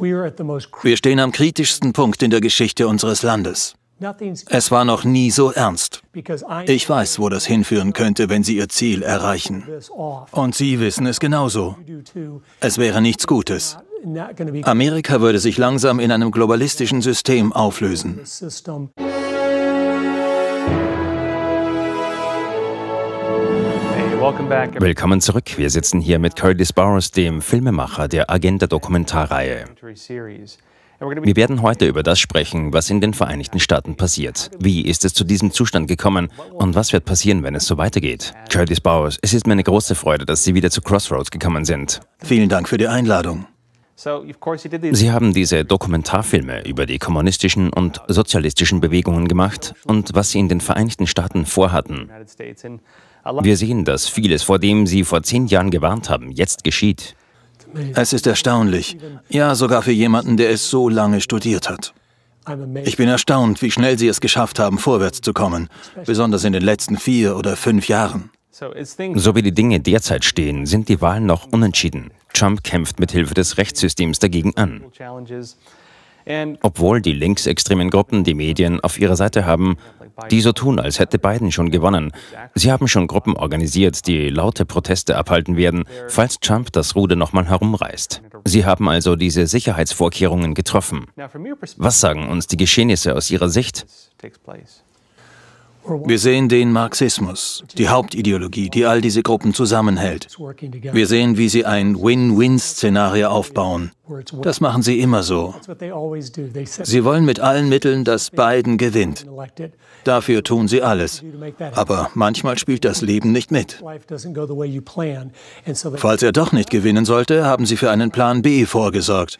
Wir stehen am kritischsten Punkt in der Geschichte unseres Landes. Es war noch nie so ernst. Ich weiß, wo das hinführen könnte, wenn Sie Ihr Ziel erreichen. Und Sie wissen es genauso. Es wäre nichts Gutes. Amerika würde sich langsam in einem globalistischen System auflösen. Willkommen zurück. Wir sitzen hier mit Curtis Barnes, dem Filmemacher der Agenda-Dokumentarreihe. Wir werden heute über das sprechen, was in den Vereinigten Staaten passiert. Wie ist es zu diesem Zustand gekommen und was wird passieren, wenn es so weitergeht? Curtis Bowers, es ist mir eine große Freude, dass Sie wieder zu Crossroads gekommen sind. Vielen Dank für die Einladung. Sie haben diese Dokumentarfilme über die kommunistischen und sozialistischen Bewegungen gemacht und was sie in den Vereinigten Staaten vorhatten. Wir sehen, dass vieles, vor dem Sie vor zehn Jahren gewarnt haben, jetzt geschieht. Es ist erstaunlich. Ja, sogar für jemanden, der es so lange studiert hat. Ich bin erstaunt, wie schnell Sie es geschafft haben, vorwärts zu kommen, besonders in den letzten vier oder fünf Jahren. So wie die Dinge derzeit stehen, sind die Wahlen noch unentschieden. Trump kämpft mit Hilfe des Rechtssystems dagegen an. Obwohl die linksextremen Gruppen die Medien auf ihrer Seite haben, die so tun, als hätte Biden schon gewonnen. Sie haben schon Gruppen organisiert, die laute Proteste abhalten werden, falls Trump das Ruder nochmal herumreißt. Sie haben also diese Sicherheitsvorkehrungen getroffen. Was sagen uns die Geschehnisse aus Ihrer Sicht? Wir sehen den Marxismus, die Hauptideologie, die all diese Gruppen zusammenhält. Wir sehen, wie sie ein Win-Win-Szenario aufbauen. Das machen sie immer so. Sie wollen mit allen Mitteln, dass Biden gewinnt. Dafür tun sie alles. Aber manchmal spielt das Leben nicht mit. Falls er doch nicht gewinnen sollte, haben sie für einen Plan B vorgesorgt.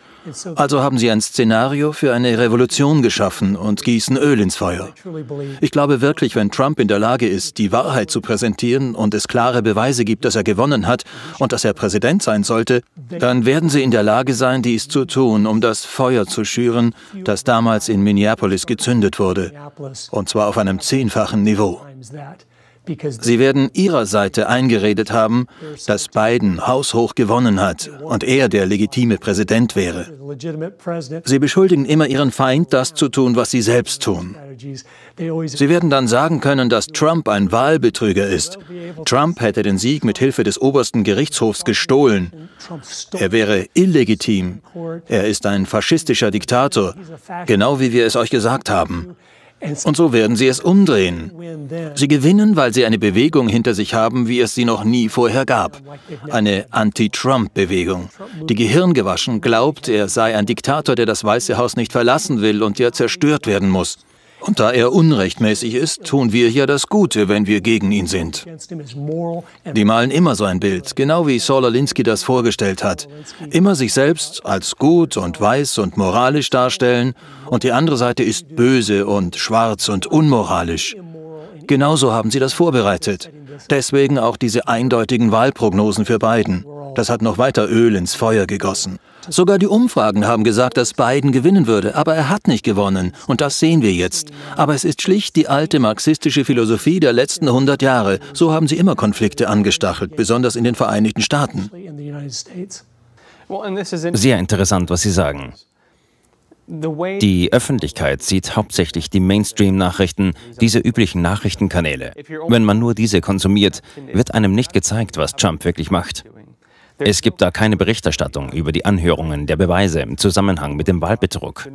Also haben sie ein Szenario für eine Revolution geschaffen und gießen Öl ins Feuer. Ich glaube wirklich, wenn Trump in der Lage ist, die Wahrheit zu präsentieren und es klare Beweise gibt, dass er gewonnen hat und dass er Präsident sein sollte, dann werden sie in der Lage sein, sein, dies zu tun, um das Feuer zu schüren, das damals in Minneapolis gezündet wurde, und zwar auf einem zehnfachen Niveau. Sie werden ihrer Seite eingeredet haben, dass Biden haushoch gewonnen hat und er der legitime Präsident wäre. Sie beschuldigen immer ihren Feind, das zu tun, was sie selbst tun. Sie werden dann sagen können, dass Trump ein Wahlbetrüger ist. Trump hätte den Sieg mit Hilfe des obersten Gerichtshofs gestohlen. Er wäre illegitim. Er ist ein faschistischer Diktator, genau wie wir es euch gesagt haben. Und so werden sie es umdrehen. Sie gewinnen, weil sie eine Bewegung hinter sich haben, wie es sie noch nie vorher gab. Eine Anti-Trump-Bewegung. Die Gehirngewaschen glaubt, er sei ein Diktator, der das Weiße Haus nicht verlassen will und der zerstört werden muss. Und da er unrechtmäßig ist, tun wir hier das Gute, wenn wir gegen ihn sind. Die malen immer so ein Bild, genau wie Saul Alinsky das vorgestellt hat. Immer sich selbst als gut und weiß und moralisch darstellen und die andere Seite ist böse und schwarz und unmoralisch. Genauso haben sie das vorbereitet. Deswegen auch diese eindeutigen Wahlprognosen für Biden. Das hat noch weiter Öl ins Feuer gegossen. Sogar die Umfragen haben gesagt, dass Biden gewinnen würde, aber er hat nicht gewonnen. Und das sehen wir jetzt. Aber es ist schlicht die alte marxistische Philosophie der letzten 100 Jahre. So haben sie immer Konflikte angestachelt, besonders in den Vereinigten Staaten. Sehr interessant, was Sie sagen. Die Öffentlichkeit sieht hauptsächlich die Mainstream-Nachrichten, diese üblichen Nachrichtenkanäle. Wenn man nur diese konsumiert, wird einem nicht gezeigt, was Trump wirklich macht. Es gibt da keine Berichterstattung über die Anhörungen der Beweise im Zusammenhang mit dem Wahlbetrug.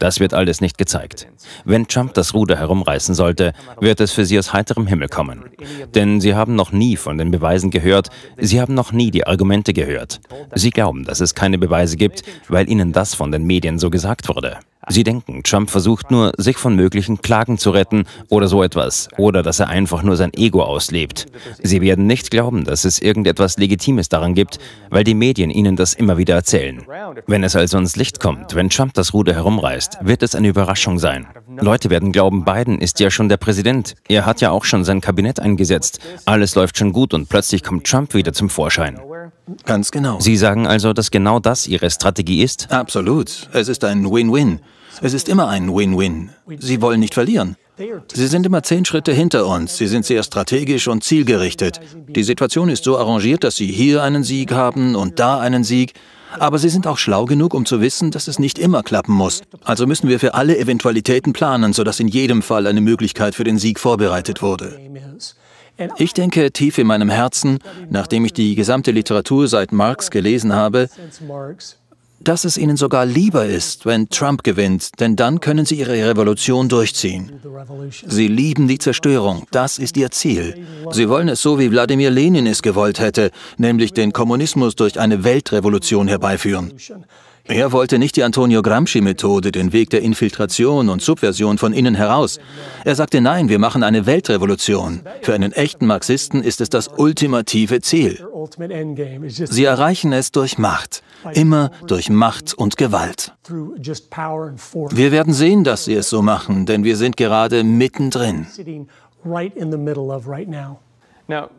Das wird alles nicht gezeigt. Wenn Trump das Ruder herumreißen sollte, wird es für sie aus heiterem Himmel kommen. Denn sie haben noch nie von den Beweisen gehört, sie haben noch nie die Argumente gehört. Sie glauben, dass es keine Beweise gibt, weil ihnen das von den Medien so gesagt wurde. Sie denken, Trump versucht nur, sich von möglichen Klagen zu retten oder so etwas, oder dass er einfach nur sein Ego auslebt. Sie werden nicht glauben, dass es irgendetwas Legitimes daran gibt, weil die Medien ihnen das immer wieder erzählen. Wenn es also ins Licht kommt, wenn Trump das Ruder herumreißt, wird es eine Überraschung sein. Leute werden glauben, Biden ist ja schon der Präsident. Er hat ja auch schon sein Kabinett eingesetzt. Alles läuft schon gut und plötzlich kommt Trump wieder zum Vorschein. Ganz genau. Sie sagen also, dass genau das Ihre Strategie ist? Absolut. Es ist ein Win-Win. Es ist immer ein Win-Win. Sie wollen nicht verlieren. Sie sind immer zehn Schritte hinter uns. Sie sind sehr strategisch und zielgerichtet. Die Situation ist so arrangiert, dass Sie hier einen Sieg haben und da einen Sieg. Aber Sie sind auch schlau genug, um zu wissen, dass es nicht immer klappen muss. Also müssen wir für alle Eventualitäten planen, sodass in jedem Fall eine Möglichkeit für den Sieg vorbereitet wurde. Ich denke tief in meinem Herzen, nachdem ich die gesamte Literatur seit Marx gelesen habe, dass es ihnen sogar lieber ist, wenn Trump gewinnt, denn dann können sie ihre Revolution durchziehen. Sie lieben die Zerstörung, das ist ihr Ziel. Sie wollen es so, wie Wladimir Lenin es gewollt hätte, nämlich den Kommunismus durch eine Weltrevolution herbeiführen. Er wollte nicht die Antonio Gramsci-Methode, den Weg der Infiltration und Subversion von innen heraus. Er sagte, nein, wir machen eine Weltrevolution. Für einen echten Marxisten ist es das ultimative Ziel. Sie erreichen es durch Macht, immer durch Macht und Gewalt. Wir werden sehen, dass sie es so machen, denn wir sind gerade mittendrin.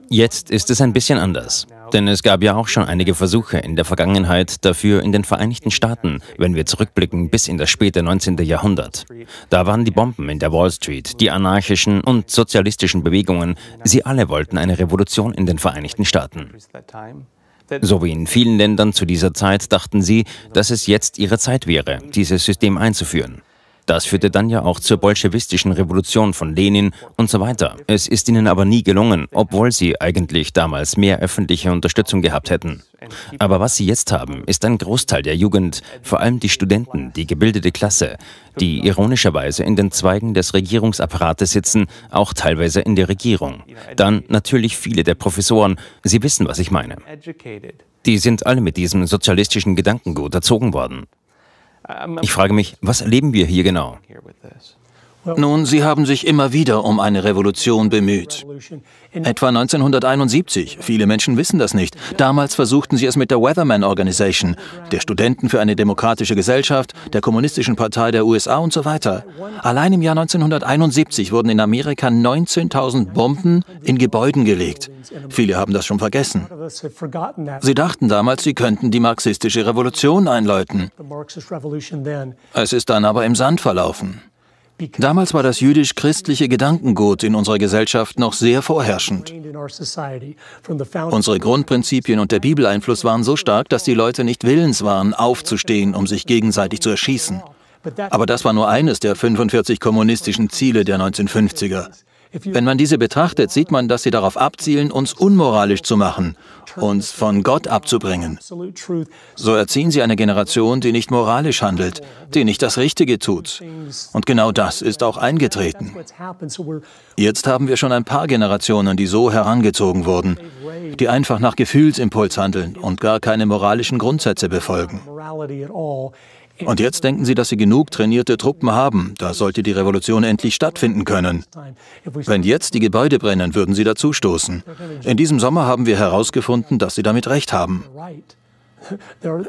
Jetzt ist es ein bisschen anders. Denn es gab ja auch schon einige Versuche in der Vergangenheit dafür in den Vereinigten Staaten, wenn wir zurückblicken bis in das späte 19. Jahrhundert. Da waren die Bomben in der Wall Street, die anarchischen und sozialistischen Bewegungen, sie alle wollten eine Revolution in den Vereinigten Staaten. So wie in vielen Ländern zu dieser Zeit dachten sie, dass es jetzt ihre Zeit wäre, dieses System einzuführen. Das führte dann ja auch zur bolschewistischen Revolution von Lenin und so weiter. Es ist ihnen aber nie gelungen, obwohl sie eigentlich damals mehr öffentliche Unterstützung gehabt hätten. Aber was sie jetzt haben, ist ein Großteil der Jugend, vor allem die Studenten, die gebildete Klasse, die ironischerweise in den Zweigen des Regierungsapparates sitzen, auch teilweise in der Regierung. Dann natürlich viele der Professoren, Sie wissen, was ich meine. Die sind alle mit diesem sozialistischen Gedankengut erzogen worden. Ich frage mich, was erleben wir hier genau? Nun, sie haben sich immer wieder um eine Revolution bemüht. Etwa 1971, viele Menschen wissen das nicht. Damals versuchten sie es mit der Weatherman Organization, der Studenten für eine demokratische Gesellschaft, der Kommunistischen Partei der USA und so weiter. Allein im Jahr 1971 wurden in Amerika 19.000 Bomben in Gebäuden gelegt. Viele haben das schon vergessen. Sie dachten damals, sie könnten die marxistische Revolution einläuten. Es ist dann aber im Sand verlaufen. Damals war das jüdisch-christliche Gedankengut in unserer Gesellschaft noch sehr vorherrschend. Unsere Grundprinzipien und der Bibeleinfluss waren so stark, dass die Leute nicht willens waren, aufzustehen, um sich gegenseitig zu erschießen. Aber das war nur eines der 45 kommunistischen Ziele der 1950er. Wenn man diese betrachtet, sieht man, dass sie darauf abzielen, uns unmoralisch zu machen, uns von Gott abzubringen. So erziehen sie eine Generation, die nicht moralisch handelt, die nicht das Richtige tut. Und genau das ist auch eingetreten. Jetzt haben wir schon ein paar Generationen, die so herangezogen wurden, die einfach nach Gefühlsimpuls handeln und gar keine moralischen Grundsätze befolgen. Und jetzt denken sie, dass sie genug trainierte Truppen haben. Da sollte die Revolution endlich stattfinden können. Wenn jetzt die Gebäude brennen, würden sie dazustoßen. In diesem Sommer haben wir herausgefunden, dass sie damit recht haben.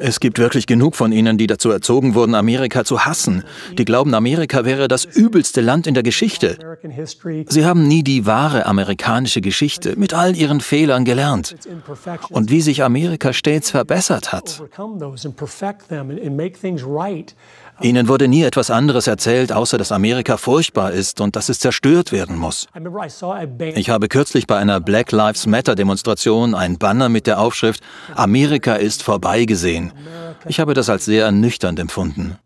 Es gibt wirklich genug von ihnen, die dazu erzogen wurden, Amerika zu hassen. Die glauben, Amerika wäre das übelste Land in der Geschichte. Sie haben nie die wahre amerikanische Geschichte mit all ihren Fehlern gelernt und wie sich Amerika stets verbessert hat. Ihnen wurde nie etwas anderes erzählt, außer dass Amerika furchtbar ist und dass es zerstört werden muss. Ich habe kürzlich bei einer Black Lives Matter-Demonstration ein Banner mit der Aufschrift Amerika ist vorbei gesehen. Ich habe das als sehr ernüchternd empfunden.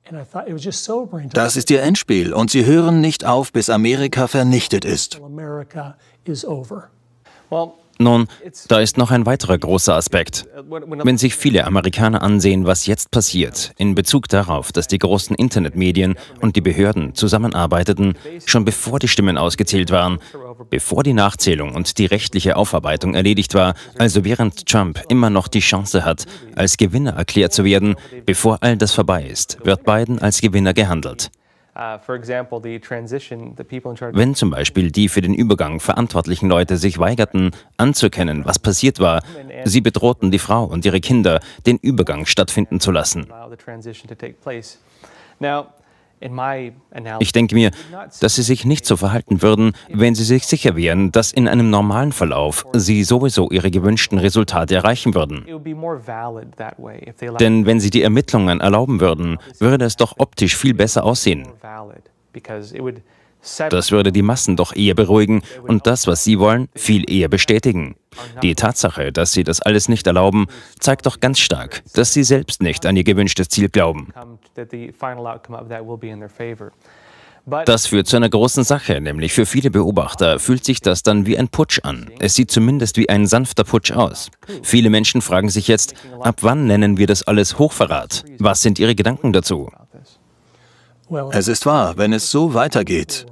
Das ist ihr Endspiel und sie hören nicht auf, bis Amerika vernichtet ist. Nun, da ist noch ein weiterer großer Aspekt. Wenn sich viele Amerikaner ansehen, was jetzt passiert, in Bezug darauf, dass die großen Internetmedien und die Behörden zusammenarbeiteten, schon bevor die Stimmen ausgezählt waren, bevor die Nachzählung und die rechtliche Aufarbeitung erledigt war, also während Trump immer noch die Chance hat, als Gewinner erklärt zu werden, bevor all das vorbei ist, wird Biden als Gewinner gehandelt. Uh, Wenn zum Beispiel die für den Übergang verantwortlichen Leute sich weigerten, anzuerkennen, was passiert war, sie bedrohten die Frau und ihre Kinder, den Übergang stattfinden zu lassen. Ich denke mir, dass sie sich nicht so verhalten würden, wenn sie sich sicher wären, dass in einem normalen Verlauf sie sowieso ihre gewünschten Resultate erreichen würden. Denn wenn sie die Ermittlungen erlauben würden, würde es doch optisch viel besser aussehen. Das würde die Massen doch eher beruhigen und das, was sie wollen, viel eher bestätigen. Die Tatsache, dass sie das alles nicht erlauben, zeigt doch ganz stark, dass sie selbst nicht an ihr gewünschtes Ziel glauben. Das führt zu einer großen Sache, nämlich für viele Beobachter fühlt sich das dann wie ein Putsch an. Es sieht zumindest wie ein sanfter Putsch aus. Viele Menschen fragen sich jetzt, ab wann nennen wir das alles Hochverrat? Was sind ihre Gedanken dazu? Es ist wahr, wenn es so weitergeht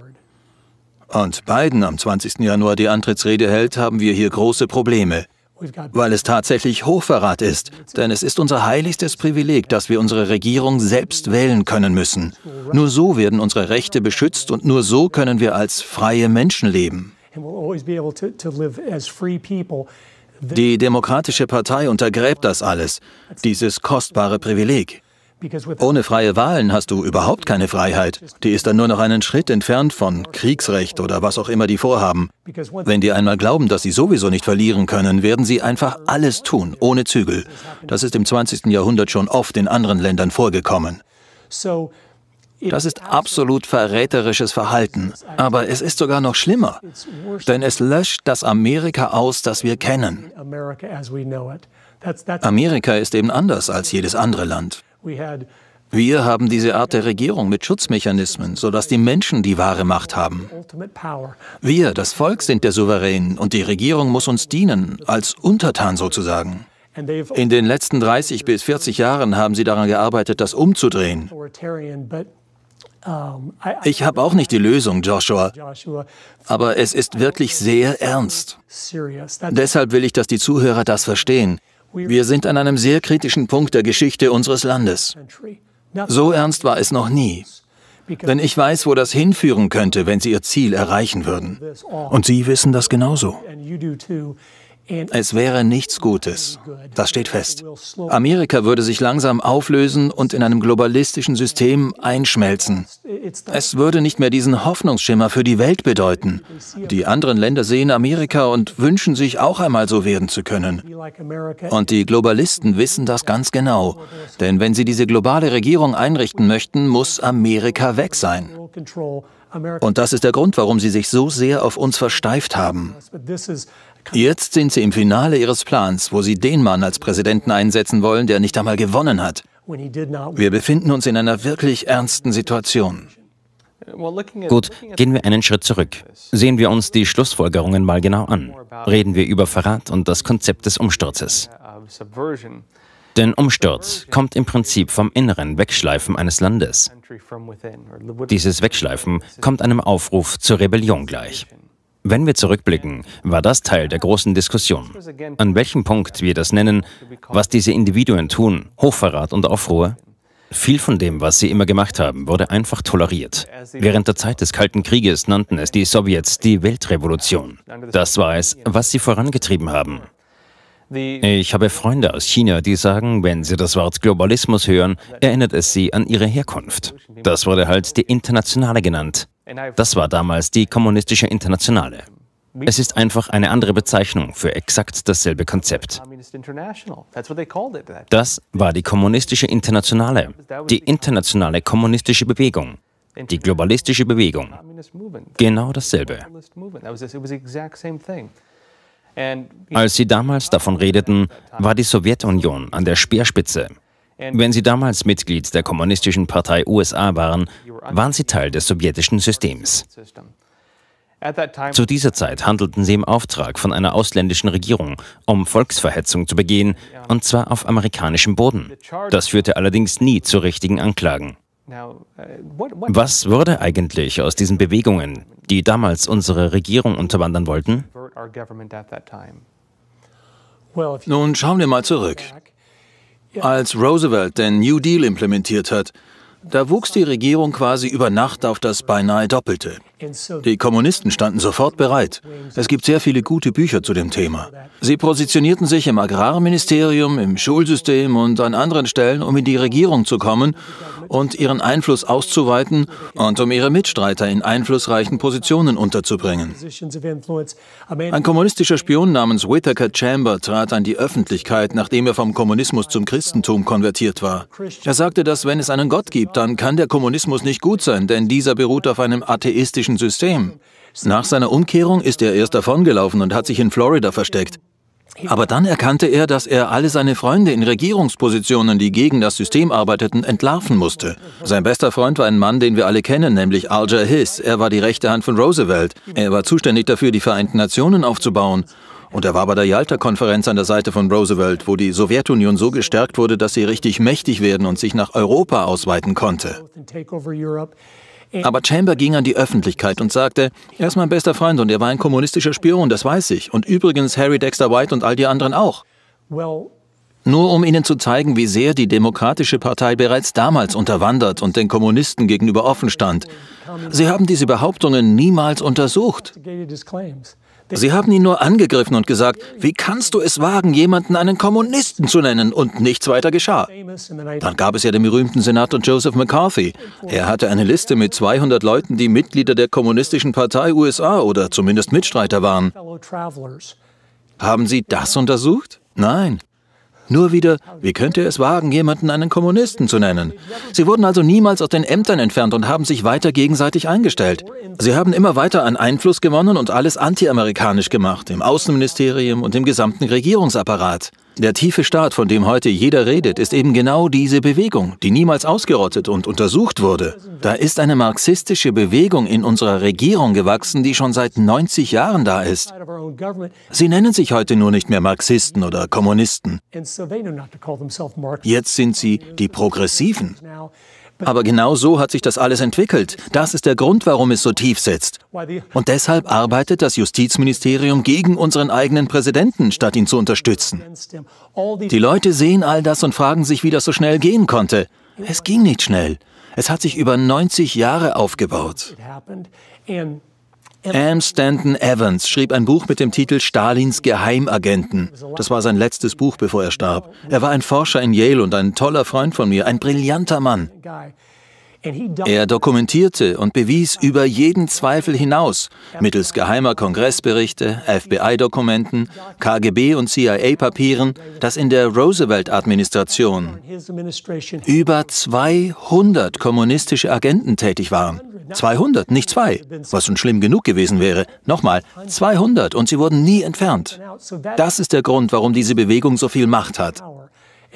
und Biden am 20. Januar die Antrittsrede hält, haben wir hier große Probleme, weil es tatsächlich Hochverrat ist. Denn es ist unser heiligstes Privileg, dass wir unsere Regierung selbst wählen können müssen. Nur so werden unsere Rechte beschützt und nur so können wir als freie Menschen leben. Die Demokratische Partei untergräbt das alles, dieses kostbare Privileg. Ohne freie Wahlen hast du überhaupt keine Freiheit. Die ist dann nur noch einen Schritt entfernt von Kriegsrecht oder was auch immer die vorhaben. Wenn die einmal glauben, dass sie sowieso nicht verlieren können, werden sie einfach alles tun, ohne Zügel. Das ist im 20. Jahrhundert schon oft in anderen Ländern vorgekommen. Das ist absolut verräterisches Verhalten. Aber es ist sogar noch schlimmer, denn es löscht das Amerika aus, das wir kennen. Amerika ist eben anders als jedes andere Land. Wir haben diese Art der Regierung mit Schutzmechanismen, sodass die Menschen die wahre Macht haben. Wir, das Volk, sind der Souverän und die Regierung muss uns dienen, als Untertan sozusagen. In den letzten 30 bis 40 Jahren haben sie daran gearbeitet, das umzudrehen. Ich habe auch nicht die Lösung, Joshua, aber es ist wirklich sehr ernst. Deshalb will ich, dass die Zuhörer das verstehen. Wir sind an einem sehr kritischen Punkt der Geschichte unseres Landes. So ernst war es noch nie. Denn ich weiß, wo das hinführen könnte, wenn Sie Ihr Ziel erreichen würden. Und Sie wissen das genauso. Es wäre nichts Gutes. Das steht fest. Amerika würde sich langsam auflösen und in einem globalistischen System einschmelzen. Es würde nicht mehr diesen Hoffnungsschimmer für die Welt bedeuten. Die anderen Länder sehen Amerika und wünschen sich auch einmal so werden zu können. Und die Globalisten wissen das ganz genau. Denn wenn sie diese globale Regierung einrichten möchten, muss Amerika weg sein. Und das ist der Grund, warum sie sich so sehr auf uns versteift haben. Jetzt sind sie im Finale ihres Plans, wo sie den Mann als Präsidenten einsetzen wollen, der nicht einmal gewonnen hat. Wir befinden uns in einer wirklich ernsten Situation. Gut, gehen wir einen Schritt zurück. Sehen wir uns die Schlussfolgerungen mal genau an. Reden wir über Verrat und das Konzept des Umsturzes. Denn Umsturz kommt im Prinzip vom inneren Wegschleifen eines Landes. Dieses Wegschleifen kommt einem Aufruf zur Rebellion gleich. Wenn wir zurückblicken, war das Teil der großen Diskussion. An welchem Punkt wir das nennen, was diese Individuen tun, Hochverrat und Aufruhr? Viel von dem, was sie immer gemacht haben, wurde einfach toleriert. Während der Zeit des Kalten Krieges nannten es die Sowjets die Weltrevolution. Das war es, was sie vorangetrieben haben. Äh, ich habe Freunde aus China, die sagen, wenn sie das Wort Globalismus hören, erinnert es sie an ihre Herkunft. Das wurde halt die Internationale genannt. Das war damals die kommunistische Internationale. Es ist einfach eine andere Bezeichnung für exakt dasselbe Konzept. Das war die kommunistische Internationale, die internationale kommunistische Bewegung, die globalistische Bewegung. Genau dasselbe. Als Sie damals davon redeten, war die Sowjetunion an der Speerspitze. Wenn Sie damals Mitglied der Kommunistischen Partei USA waren, waren Sie Teil des sowjetischen Systems. Zu dieser Zeit handelten sie im Auftrag von einer ausländischen Regierung, um Volksverhetzung zu begehen, und zwar auf amerikanischem Boden. Das führte allerdings nie zu richtigen Anklagen. Uh, Was wurde eigentlich aus diesen Bewegungen, die damals unsere Regierung unterwandern wollten? Nun schauen wir mal zurück. Als Roosevelt den New Deal implementiert hat, da wuchs die Regierung quasi über Nacht auf das beinahe Doppelte. Die Kommunisten standen sofort bereit. Es gibt sehr viele gute Bücher zu dem Thema. Sie positionierten sich im Agrarministerium, im Schulsystem und an anderen Stellen, um in die Regierung zu kommen und ihren Einfluss auszuweiten und um ihre Mitstreiter in einflussreichen Positionen unterzubringen. Ein kommunistischer Spion namens Whitaker Chamber trat an die Öffentlichkeit, nachdem er vom Kommunismus zum Christentum konvertiert war. Er sagte, dass wenn es einen Gott gibt, dann kann der Kommunismus nicht gut sein, denn dieser beruht auf einem atheistischen politischen System. Nach seiner Umkehrung ist er erst davongelaufen und hat sich in Florida versteckt. Aber dann erkannte er, dass er alle seine Freunde in Regierungspositionen, die gegen das System arbeiteten, entlarven musste. Sein bester Freund war ein Mann, den wir alle kennen, nämlich Alger Hiss. Er war die rechte Hand von Roosevelt. Er war zuständig dafür, die Vereinten Nationen aufzubauen. Und er war bei der Yalta-Konferenz an der Seite von Roosevelt, wo die Sowjetunion so gestärkt wurde, dass sie richtig mächtig werden und sich nach Europa ausweiten konnte. Aber Chamber ging an die Öffentlichkeit und sagte, er ist mein bester Freund und er war ein kommunistischer Spion, das weiß ich. Und übrigens Harry Dexter White und all die anderen auch. Nur um Ihnen zu zeigen, wie sehr die Demokratische Partei bereits damals unterwandert und den Kommunisten gegenüber offen stand. Sie haben diese Behauptungen niemals untersucht. Sie haben ihn nur angegriffen und gesagt, wie kannst du es wagen, jemanden einen Kommunisten zu nennen? Und nichts weiter geschah. Dann gab es ja den berühmten Senator Joseph McCarthy. Er hatte eine Liste mit 200 Leuten, die Mitglieder der Kommunistischen Partei USA oder zumindest Mitstreiter waren. Haben Sie das untersucht? Nein. Nur wieder, wie könnte es wagen, jemanden einen Kommunisten zu nennen? Sie wurden also niemals aus den Ämtern entfernt und haben sich weiter gegenseitig eingestellt. Sie haben immer weiter an Einfluss gewonnen und alles antiamerikanisch gemacht, im Außenministerium und im gesamten Regierungsapparat. Der tiefe Staat, von dem heute jeder redet, ist eben genau diese Bewegung, die niemals ausgerottet und untersucht wurde. Da ist eine marxistische Bewegung in unserer Regierung gewachsen, die schon seit 90 Jahren da ist. Sie nennen sich heute nur nicht mehr Marxisten oder Kommunisten. Jetzt sind sie die Progressiven. Aber genau so hat sich das alles entwickelt. Das ist der Grund, warum es so tief sitzt. Und deshalb arbeitet das Justizministerium gegen unseren eigenen Präsidenten, statt ihn zu unterstützen. Die Leute sehen all das und fragen sich, wie das so schnell gehen konnte. Es ging nicht schnell. Es hat sich über 90 Jahre aufgebaut. Anne Stanton Evans schrieb ein Buch mit dem Titel Stalins Geheimagenten. Das war sein letztes Buch, bevor er starb. Er war ein Forscher in Yale und ein toller Freund von mir, ein brillanter Mann. Er dokumentierte und bewies über jeden Zweifel hinaus, mittels geheimer Kongressberichte, FBI-Dokumenten, KGB- und CIA-Papieren, dass in der Roosevelt-Administration über 200 kommunistische Agenten tätig waren. 200, nicht zwei, was schon schlimm genug gewesen wäre. Nochmal, 200 und sie wurden nie entfernt. Das ist der Grund, warum diese Bewegung so viel Macht hat.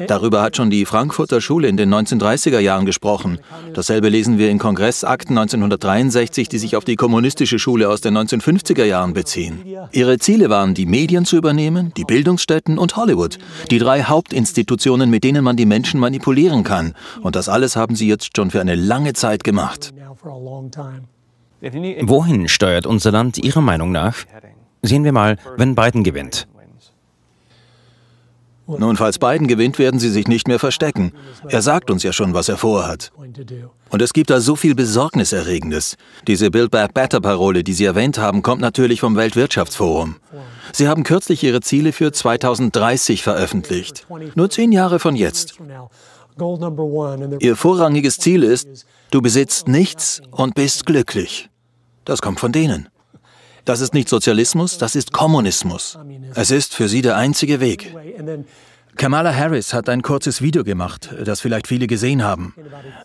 Darüber hat schon die Frankfurter Schule in den 1930er Jahren gesprochen. Dasselbe lesen wir in Kongressakten 1963, die sich auf die kommunistische Schule aus den 1950er Jahren beziehen. Ihre Ziele waren, die Medien zu übernehmen, die Bildungsstätten und Hollywood, die drei Hauptinstitutionen, mit denen man die Menschen manipulieren kann. Und das alles haben sie jetzt schon für eine lange Zeit gemacht. Wohin steuert unser Land Ihrer Meinung nach? Sehen wir mal, wenn Biden gewinnt. Nun, falls Biden gewinnt, werden sie sich nicht mehr verstecken. Er sagt uns ja schon, was er vorhat. Und es gibt da so viel Besorgniserregendes. Diese Build Back Better-Parole, die Sie erwähnt haben, kommt natürlich vom Weltwirtschaftsforum. Sie haben kürzlich Ihre Ziele für 2030 veröffentlicht. Nur zehn Jahre von jetzt. Ihr vorrangiges Ziel ist, du besitzt nichts und bist glücklich. Das kommt von denen. Das ist nicht Sozialismus, das ist Kommunismus. Es ist für sie der einzige Weg. Kamala Harris hat ein kurzes Video gemacht, das vielleicht viele gesehen haben.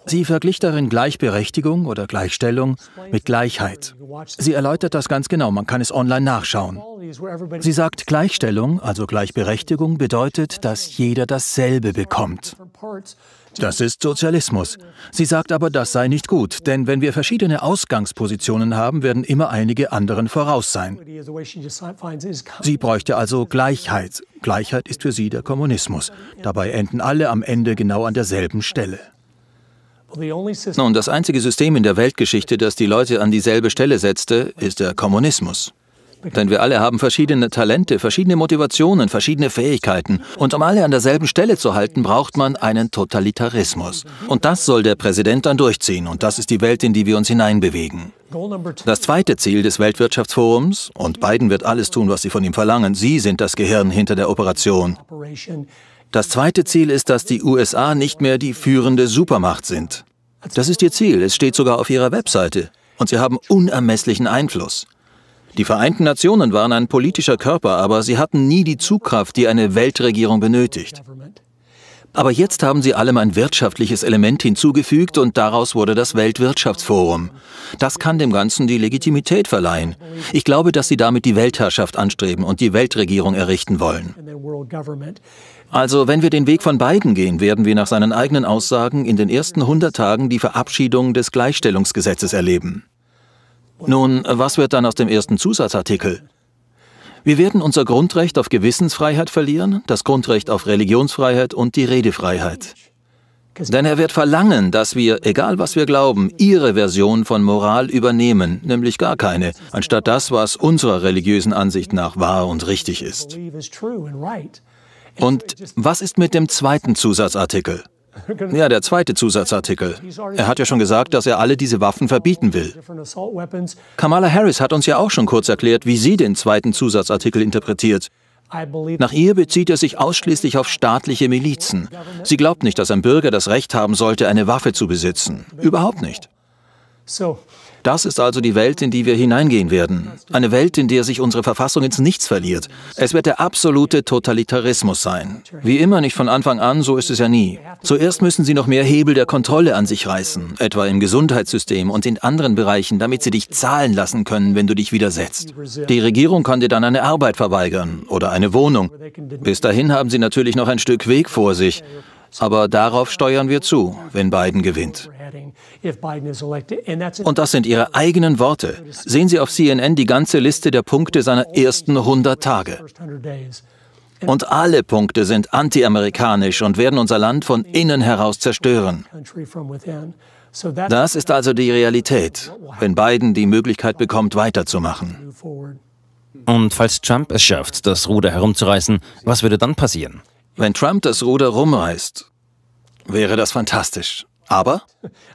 Sie verglich darin Gleichberechtigung oder Gleichstellung mit Gleichheit. Sie erläutert das ganz genau, man kann es online nachschauen. Sie sagt, Gleichstellung, also Gleichberechtigung, bedeutet, dass jeder dasselbe bekommt. Das ist Sozialismus. Sie sagt aber, das sei nicht gut, denn wenn wir verschiedene Ausgangspositionen haben, werden immer einige anderen voraus sein. Sie bräuchte also Gleichheit. Gleichheit ist für sie der Kommunismus. Dabei enden alle am Ende genau an derselben Stelle. Nun, das einzige System in der Weltgeschichte, das die Leute an dieselbe Stelle setzte, ist der Kommunismus. Denn wir alle haben verschiedene Talente, verschiedene Motivationen, verschiedene Fähigkeiten. Und um alle an derselben Stelle zu halten, braucht man einen Totalitarismus. Und das soll der Präsident dann durchziehen. Und das ist die Welt, in die wir uns hineinbewegen. Das zweite Ziel des Weltwirtschaftsforums, und Biden wird alles tun, was sie von ihm verlangen, sie sind das Gehirn hinter der Operation. Das zweite Ziel ist, dass die USA nicht mehr die führende Supermacht sind. Das ist ihr Ziel, es steht sogar auf ihrer Webseite. Und sie haben unermesslichen Einfluss. Die Vereinten Nationen waren ein politischer Körper, aber sie hatten nie die Zugkraft, die eine Weltregierung benötigt. Aber jetzt haben sie allem ein wirtschaftliches Element hinzugefügt und daraus wurde das Weltwirtschaftsforum. Das kann dem Ganzen die Legitimität verleihen. Ich glaube, dass sie damit die Weltherrschaft anstreben und die Weltregierung errichten wollen. Also, wenn wir den Weg von Biden gehen, werden wir nach seinen eigenen Aussagen in den ersten 100 Tagen die Verabschiedung des Gleichstellungsgesetzes erleben. Nun, was wird dann aus dem ersten Zusatzartikel? Wir werden unser Grundrecht auf Gewissensfreiheit verlieren, das Grundrecht auf Religionsfreiheit und die Redefreiheit. Denn er wird verlangen, dass wir, egal was wir glauben, ihre Version von Moral übernehmen, nämlich gar keine, anstatt das, was unserer religiösen Ansicht nach wahr und richtig ist. Und was ist mit dem zweiten Zusatzartikel? Ja, der zweite Zusatzartikel. Er hat ja schon gesagt, dass er alle diese Waffen verbieten will. Kamala Harris hat uns ja auch schon kurz erklärt, wie sie den zweiten Zusatzartikel interpretiert. Nach ihr bezieht er sich ausschließlich auf staatliche Milizen. Sie glaubt nicht, dass ein Bürger das Recht haben sollte, eine Waffe zu besitzen. Überhaupt nicht. Das ist also die Welt, in die wir hineingehen werden. Eine Welt, in der sich unsere Verfassung ins Nichts verliert. Es wird der absolute Totalitarismus sein. Wie immer nicht von Anfang an, so ist es ja nie. Zuerst müssen sie noch mehr Hebel der Kontrolle an sich reißen, etwa im Gesundheitssystem und in anderen Bereichen, damit sie dich zahlen lassen können, wenn du dich widersetzt. Die Regierung kann dir dann eine Arbeit verweigern oder eine Wohnung. Bis dahin haben sie natürlich noch ein Stück Weg vor sich. Aber darauf steuern wir zu, wenn Biden gewinnt. Und das sind Ihre eigenen Worte. Sehen Sie auf CNN die ganze Liste der Punkte seiner ersten 100 Tage. Und alle Punkte sind antiamerikanisch und werden unser Land von innen heraus zerstören. Das ist also die Realität, wenn Biden die Möglichkeit bekommt, weiterzumachen. Und falls Trump es schafft, das Ruder herumzureißen, was würde dann passieren? Wenn Trump das Ruder rumreißt, wäre das fantastisch. Aber?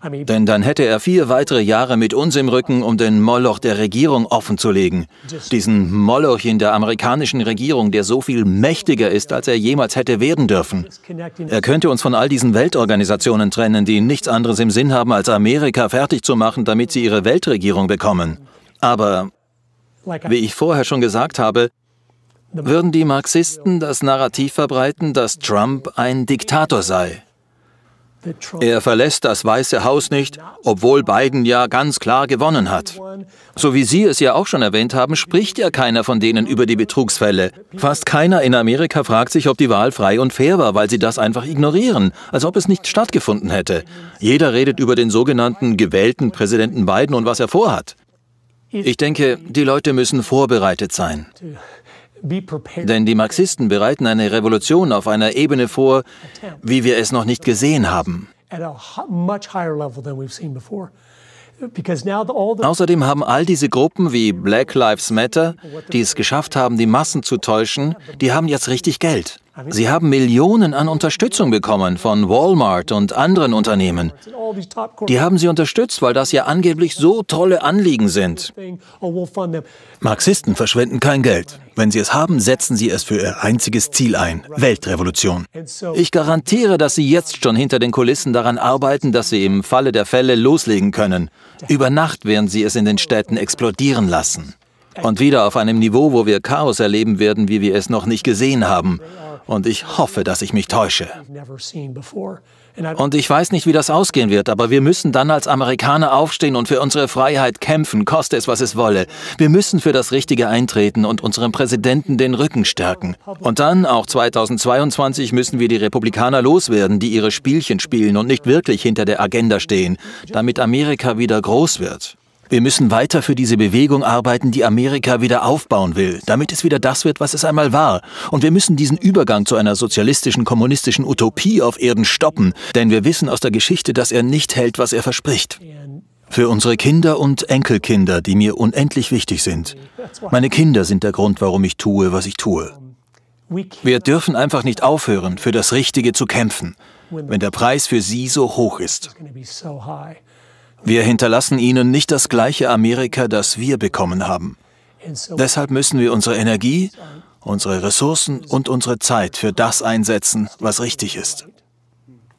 Denn dann hätte er vier weitere Jahre mit uns im Rücken, um den Moloch der Regierung offenzulegen. Diesen Moloch in der amerikanischen Regierung, der so viel mächtiger ist, als er jemals hätte werden dürfen. Er könnte uns von all diesen Weltorganisationen trennen, die nichts anderes im Sinn haben, als Amerika fertig zu machen, damit sie ihre Weltregierung bekommen. Aber, wie ich vorher schon gesagt habe, würden die Marxisten das Narrativ verbreiten, dass Trump ein Diktator sei. Er verlässt das Weiße Haus nicht, obwohl Biden ja ganz klar gewonnen hat. So wie Sie es ja auch schon erwähnt haben, spricht ja keiner von denen über die Betrugsfälle. Fast keiner in Amerika fragt sich, ob die Wahl frei und fair war, weil sie das einfach ignorieren, als ob es nicht stattgefunden hätte. Jeder redet über den sogenannten gewählten Präsidenten Biden und was er vorhat. Ich denke, die Leute müssen vorbereitet sein. Denn die Marxisten bereiten eine Revolution auf einer Ebene vor, wie wir es noch nicht gesehen haben. Außerdem haben all diese Gruppen wie Black Lives Matter, die es geschafft haben, die Massen zu täuschen, die haben jetzt richtig Geld. Sie haben Millionen an Unterstützung bekommen von Walmart und anderen Unternehmen. Die haben sie unterstützt, weil das ja angeblich so tolle Anliegen sind. Oh, Marxisten verschwenden kein Geld. Wenn sie es haben, setzen sie es für ihr einziges Ziel ein, Weltrevolution. Ich garantiere, dass sie jetzt schon hinter den Kulissen daran arbeiten, dass sie im Falle der Fälle loslegen können. Über Nacht werden sie es in den Städten explodieren lassen. Und wieder auf einem Niveau, wo wir Chaos erleben werden, wie wir es noch nicht gesehen haben. Und ich hoffe, dass ich mich täusche. Und ich weiß nicht, wie das ausgehen wird, aber wir müssen dann als Amerikaner aufstehen und für unsere Freiheit kämpfen, koste es, was es wolle. Wir müssen für das Richtige eintreten und unserem Präsidenten den Rücken stärken. Und dann, auch 2022, müssen wir die Republikaner loswerden, die ihre Spielchen spielen und nicht wirklich hinter der Agenda stehen, damit Amerika wieder groß wird. Wir müssen weiter für diese Bewegung arbeiten, die Amerika wieder aufbauen will, damit es wieder das wird, was es einmal war. Und wir müssen diesen Übergang zu einer sozialistischen, kommunistischen Utopie auf Erden stoppen, denn wir wissen aus der Geschichte, dass er nicht hält, was er verspricht. Für unsere Kinder und Enkelkinder, die mir unendlich wichtig sind. Meine Kinder sind der Grund, warum ich tue, was ich tue. Wir dürfen einfach nicht aufhören, für das Richtige zu kämpfen, wenn der Preis für sie so hoch ist. Wir hinterlassen ihnen nicht das gleiche Amerika, das wir bekommen haben. Deshalb müssen wir unsere Energie, unsere Ressourcen und unsere Zeit für das einsetzen, was richtig ist.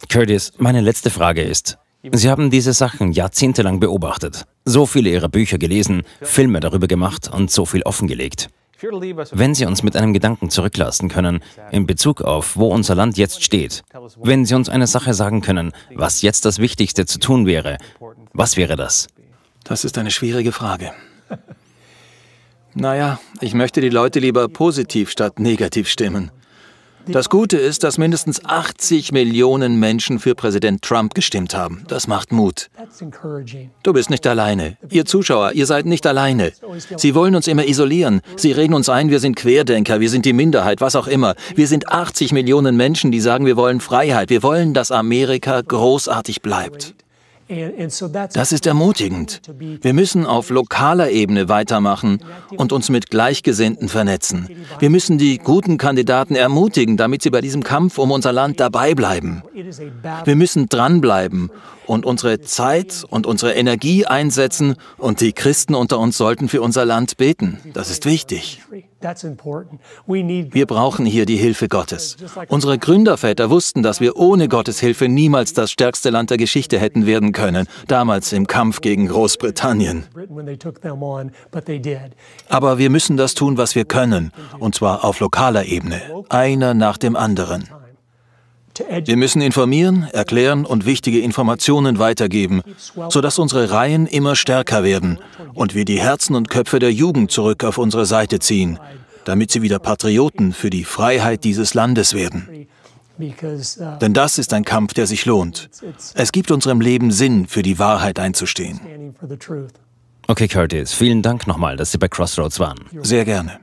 Curtis, meine letzte Frage ist, Sie haben diese Sachen jahrzehntelang beobachtet, so viele Ihrer Bücher gelesen, Filme darüber gemacht und so viel offengelegt. Wenn Sie uns mit einem Gedanken zurücklassen können, in Bezug auf, wo unser Land jetzt steht, wenn Sie uns eine Sache sagen können, was jetzt das Wichtigste zu tun wäre, was wäre das? Das ist eine schwierige Frage. Naja, ich möchte die Leute lieber positiv statt negativ stimmen. Das Gute ist, dass mindestens 80 Millionen Menschen für Präsident Trump gestimmt haben. Das macht Mut. Du bist nicht alleine. Ihr Zuschauer, ihr seid nicht alleine. Sie wollen uns immer isolieren. Sie reden uns ein, wir sind Querdenker, wir sind die Minderheit, was auch immer. Wir sind 80 Millionen Menschen, die sagen, wir wollen Freiheit, wir wollen, dass Amerika großartig bleibt. Das ist ermutigend. Wir müssen auf lokaler Ebene weitermachen und uns mit Gleichgesinnten vernetzen. Wir müssen die guten Kandidaten ermutigen, damit sie bei diesem Kampf um unser Land dabei bleiben. Wir müssen dranbleiben und unsere Zeit und unsere Energie einsetzen und die Christen unter uns sollten für unser Land beten. Das ist wichtig. Wir brauchen hier die Hilfe Gottes. Unsere Gründerväter wussten, dass wir ohne Gottes Hilfe niemals das stärkste Land der Geschichte hätten werden können, damals im Kampf gegen Großbritannien. Aber wir müssen das tun, was wir können, und zwar auf lokaler Ebene, einer nach dem anderen. Wir müssen informieren, erklären und wichtige Informationen weitergeben, sodass unsere Reihen immer stärker werden und wir die Herzen und Köpfe der Jugend zurück auf unsere Seite ziehen, damit sie wieder Patrioten für die Freiheit dieses Landes werden. Uh, Denn das ist ein Kampf, der sich lohnt. Es gibt unserem Leben Sinn, für die Wahrheit einzustehen. Okay, Curtis, vielen Dank nochmal, dass Sie bei Crossroads waren. Sehr gerne.